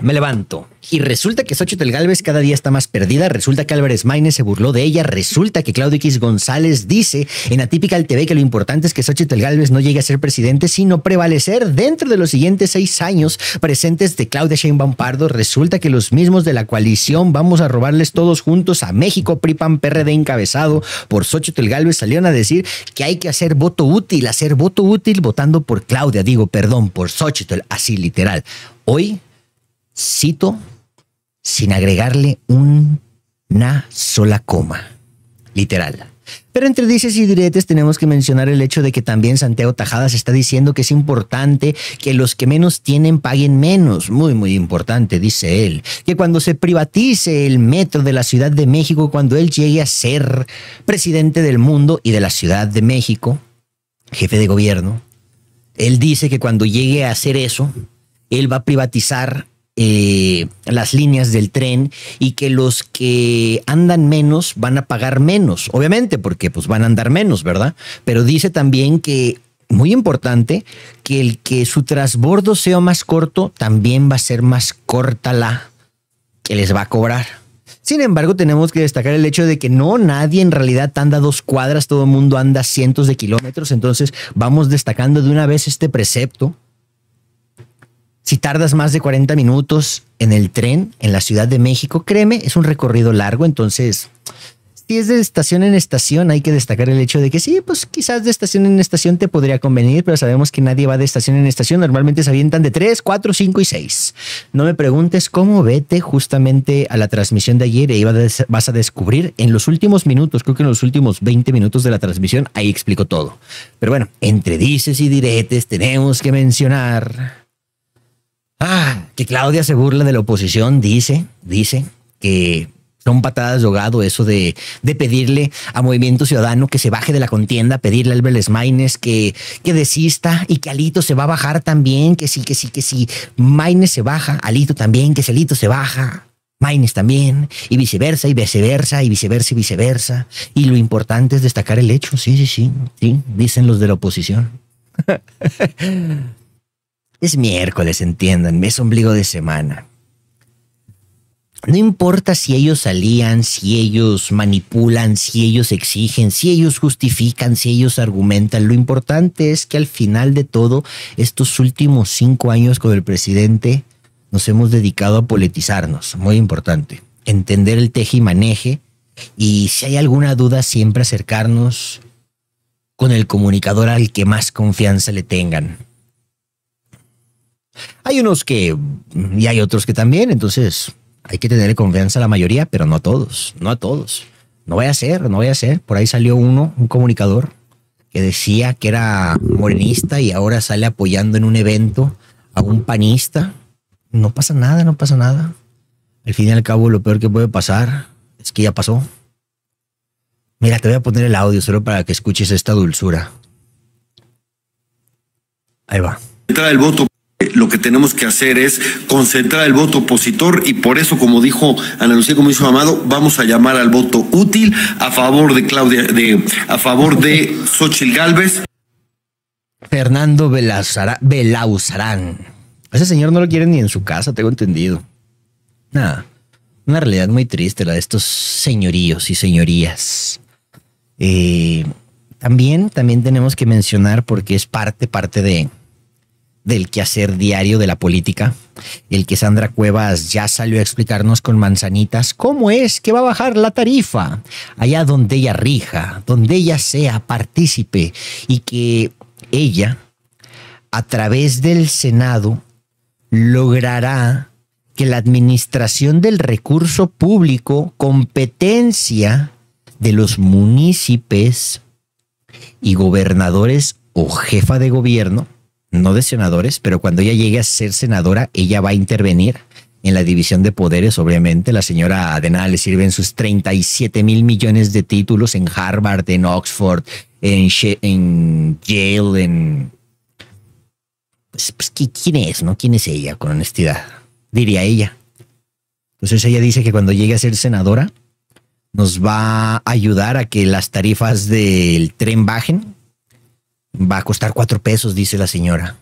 Me levanto. Y resulta que Xochitl Galvez cada día está más perdida. Resulta que Álvarez Maine se burló de ella. Resulta que Claudio X González dice en Atípica TV que lo importante es que Xochitl Galvez no llegue a ser presidente, sino prevalecer dentro de los siguientes seis años presentes de Claudia Sheinbaum Pardo. Resulta que los mismos de la coalición vamos a robarles todos juntos a México. PRIPAN PRD encabezado por Xochitl Galvez salieron a decir que hay que hacer voto útil, hacer voto útil votando por Claudia. Digo, perdón, por Xochitl, así literal. Hoy cito sin agregarle una sola coma, literal. Pero entre dices y diretes tenemos que mencionar el hecho de que también Santiago Tajadas está diciendo que es importante que los que menos tienen paguen menos. Muy, muy importante, dice él. Que cuando se privatice el metro de la Ciudad de México, cuando él llegue a ser presidente del mundo y de la Ciudad de México, jefe de gobierno, él dice que cuando llegue a hacer eso, él va a privatizar eh, las líneas del tren y que los que andan menos van a pagar menos, obviamente, porque pues van a andar menos, ¿verdad? Pero dice también que, muy importante, que el que su transbordo sea más corto, también va a ser más corta la que les va a cobrar. Sin embargo, tenemos que destacar el hecho de que no nadie en realidad anda dos cuadras, todo el mundo anda cientos de kilómetros, entonces vamos destacando de una vez este precepto si tardas más de 40 minutos en el tren en la Ciudad de México, créeme, es un recorrido largo, entonces si es de estación en estación, hay que destacar el hecho de que sí, pues quizás de estación en estación te podría convenir, pero sabemos que nadie va de estación en estación. Normalmente se avientan de 3, 4, 5 y 6. No me preguntes cómo vete justamente a la transmisión de ayer e vas a descubrir en los últimos minutos, creo que en los últimos 20 minutos de la transmisión, ahí explico todo. Pero bueno, entre dices y diretes tenemos que mencionar Ah, que Claudia se burla de la oposición, dice, dice que son patadas de hogado eso de, de, pedirle a Movimiento Ciudadano que se baje de la contienda, pedirle a Álvarez Maines que, desista y que Alito se va a bajar también, que sí, que sí, que sí. Maines se baja, Alito también, que si Alito se baja, Maines también, y viceversa, y viceversa, y viceversa, y viceversa. Y lo importante es destacar el hecho, sí, sí, sí, sí, dicen los de la oposición. Es miércoles, entiendan. es ombligo de semana. No importa si ellos salían, si ellos manipulan, si ellos exigen, si ellos justifican, si ellos argumentan. Lo importante es que al final de todo, estos últimos cinco años con el presidente, nos hemos dedicado a politizarnos. Muy importante. Entender el teje y maneje. Y si hay alguna duda, siempre acercarnos con el comunicador al que más confianza le tengan. Hay unos que, y hay otros que también, entonces hay que tener confianza a la mayoría, pero no a todos, no a todos. No voy a ser, no voy a ser. Por ahí salió uno, un comunicador, que decía que era morenista y ahora sale apoyando en un evento a un panista. No pasa nada, no pasa nada. Al fin y al cabo, lo peor que puede pasar es que ya pasó. Mira, te voy a poner el audio solo para que escuches esta dulzura. Ahí va. Entra el voto lo que tenemos que hacer es concentrar el voto opositor y por eso, como dijo Ana Lucía, como hizo Amado, vamos a llamar al voto útil a favor de Claudia, de, a favor de Xochil Gálvez. Fernando Belauzarán. A ese señor no lo quieren ni en su casa, tengo entendido. Nada. Una realidad muy triste la de estos señoríos y señorías. Eh, también, también tenemos que mencionar, porque es parte, parte de, del quehacer diario de la política, el que Sandra Cuevas ya salió a explicarnos con manzanitas cómo es que va a bajar la tarifa allá donde ella rija, donde ella sea partícipe y que ella, a través del Senado, logrará que la administración del recurso público, competencia de los municipios y gobernadores o jefa de gobierno, no de senadores, pero cuando ella llegue a ser senadora, ella va a intervenir en la división de poderes, obviamente. La señora de nada le sirven sus 37 mil millones de títulos en Harvard, en Oxford, en, Yale, en... Pues, pues, ¿quién es, no? ¿Quién es ella, con honestidad? Diría ella. Entonces ella dice que cuando llegue a ser senadora, nos va a ayudar a que las tarifas del tren bajen, Va a costar cuatro pesos, dice la señora.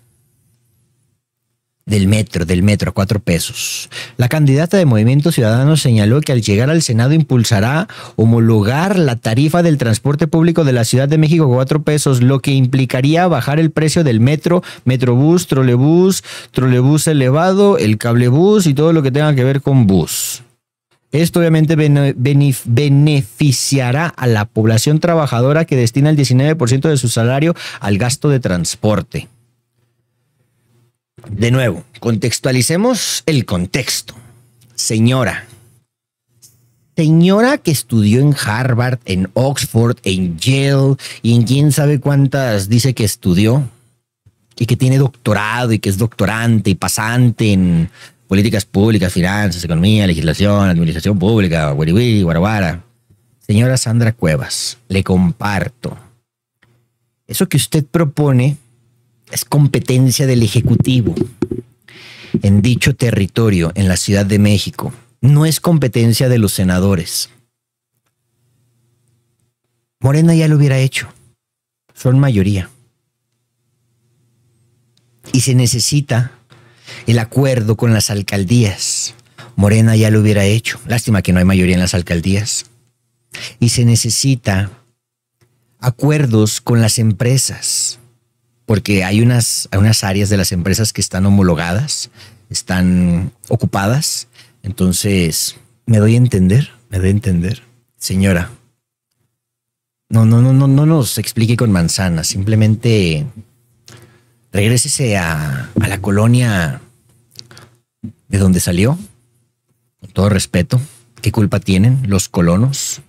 Del metro, del metro, a cuatro pesos. La candidata de Movimiento Ciudadano señaló que al llegar al Senado impulsará homologar la tarifa del transporte público de la Ciudad de México a cuatro pesos, lo que implicaría bajar el precio del metro, metrobús, trolebús, trolebús elevado, el cablebús y todo lo que tenga que ver con bus. Esto obviamente beneficiará a la población trabajadora que destina el 19% de su salario al gasto de transporte. De nuevo, contextualicemos el contexto. Señora, señora que estudió en Harvard, en Oxford, en Yale y en quién sabe cuántas dice que estudió y que tiene doctorado y que es doctorante y pasante en políticas públicas, finanzas, economía, legislación, administración pública, guarihuí, Guarabara. Señora Sandra Cuevas, le comparto. Eso que usted propone es competencia del Ejecutivo en dicho territorio, en la Ciudad de México. No es competencia de los senadores. Morena ya lo hubiera hecho. Son mayoría. Y se necesita el acuerdo con las alcaldías. Morena ya lo hubiera hecho. Lástima que no hay mayoría en las alcaldías. Y se necesita acuerdos con las empresas, porque hay unas, unas áreas de las empresas que están homologadas, están ocupadas. Entonces, me doy a entender, me doy a entender. Señora, no, no, no, no, no nos explique con manzanas, simplemente regrésese a, la colonia de donde salió, con todo respeto. ¿Qué culpa tienen los colonos?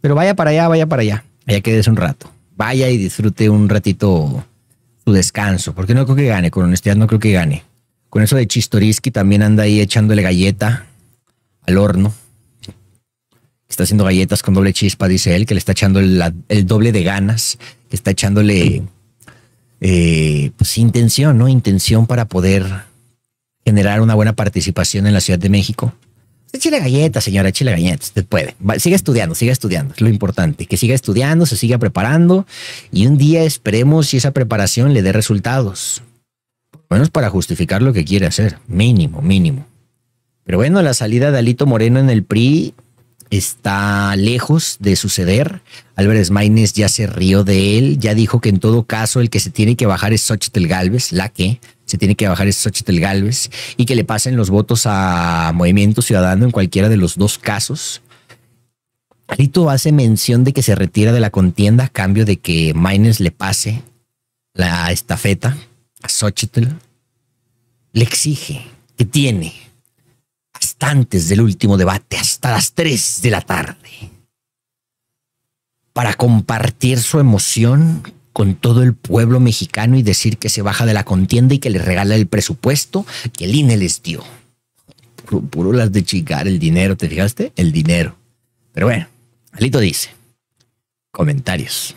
Pero vaya para allá, vaya para allá. Allá quedes un rato. Vaya y disfrute un ratito su descanso, porque no creo que gane, con honestidad no creo que gane. Con eso de Chistoriski también anda ahí echándole galleta al horno. Está haciendo galletas con doble chispa, dice él, que le está echando el, el doble de ganas, que está echándole eh, pues, intención, ¿no? Intención para poder generar una buena participación en la Ciudad de México. Chile galleta, señora, chile galleta. usted puede. siga estudiando, siga estudiando, es lo importante, que siga estudiando, se siga preparando y un día esperemos si esa preparación le dé resultados. Por lo para justificar lo que quiere hacer, mínimo, mínimo. Pero bueno, la salida de Alito Moreno en el PRI está lejos de suceder. Álvarez Maínez ya se rió de él, ya dijo que en todo caso el que se tiene que bajar es Xochitl Galvez, la que se tiene que bajar es Xochitl Galvez, y que le pasen los votos a Movimiento Ciudadano en cualquiera de los dos casos. Alito hace mención de que se retira de la contienda a cambio de que Maines le pase la estafeta a Xochitl. Le exige que tiene antes del último debate hasta las 3 de la tarde para compartir su emoción con todo el pueblo mexicano y decir que se baja de la contienda y que les regala el presupuesto que el INE les dio. Puro, las de chicar el dinero, ¿te fijaste? El dinero. Pero bueno, Alito dice, comentarios.